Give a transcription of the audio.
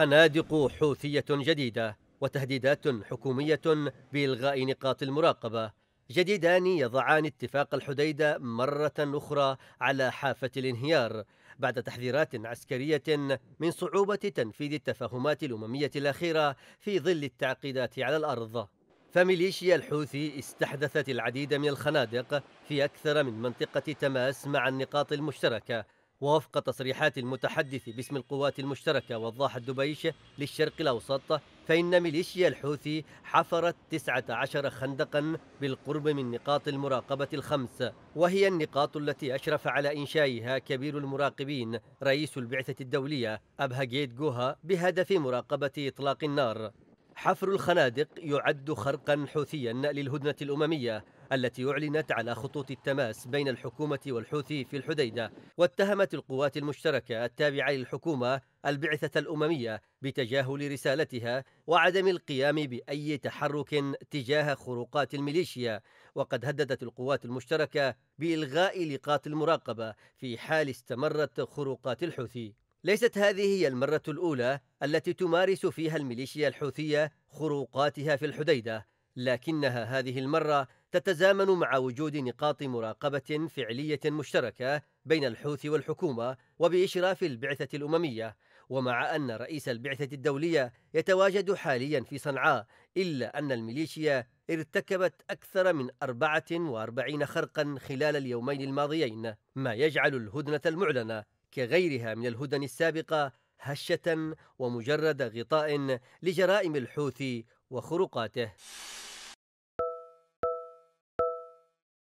خنادق حوثية جديدة وتهديدات حكومية بإلغاء نقاط المراقبة جديدان يضعان اتفاق الحديدة مرة أخرى على حافة الانهيار بعد تحذيرات عسكرية من صعوبة تنفيذ التفاهمات الأممية الأخيرة في ظل التعقيدات على الأرض فميليشيا الحوثي استحدثت العديد من الخنادق في أكثر من منطقة تماس مع النقاط المشتركة ووفق تصريحات المتحدث باسم القوات المشتركة والضاحة الدبيشة للشرق الأوسط فإن ميليشيا الحوثي حفرت 19 خندقا بالقرب من نقاط المراقبة الخمس وهي النقاط التي أشرف على إنشائها كبير المراقبين رئيس البعثة الدولية أبهاجيت جوها بهدف مراقبة إطلاق النار حفر الخنادق يعد خرقا حوثيا للهدنة الأممية التي أعلنت على خطوط التماس بين الحكومة والحوثي في الحديدة واتهمت القوات المشتركة التابعة للحكومة البعثة الأممية بتجاهل رسالتها وعدم القيام بأي تحرك تجاه خروقات الميليشيا وقد هددت القوات المشتركة بإلغاء لقاط المراقبة في حال استمرت خروقات الحوثي ليست هذه هي المرة الأولى التي تمارس فيها الميليشيا الحوثية خروقاتها في الحديدة، لكنها هذه المرة تتزامن مع وجود نقاط مراقبة فعلية مشتركة بين الحوثي والحكومة وبإشراف البعثة الأممية، ومع أن رئيس البعثة الدولية يتواجد حاليا في صنعاء، إلا أن الميليشيا ارتكبت أكثر من 44 خرقا خلال اليومين الماضيين، ما يجعل الهدنة المعلنة كغيرها من الهدن السابقة هشة ومجرد غطاء لجرائم الحوثي وخروقاته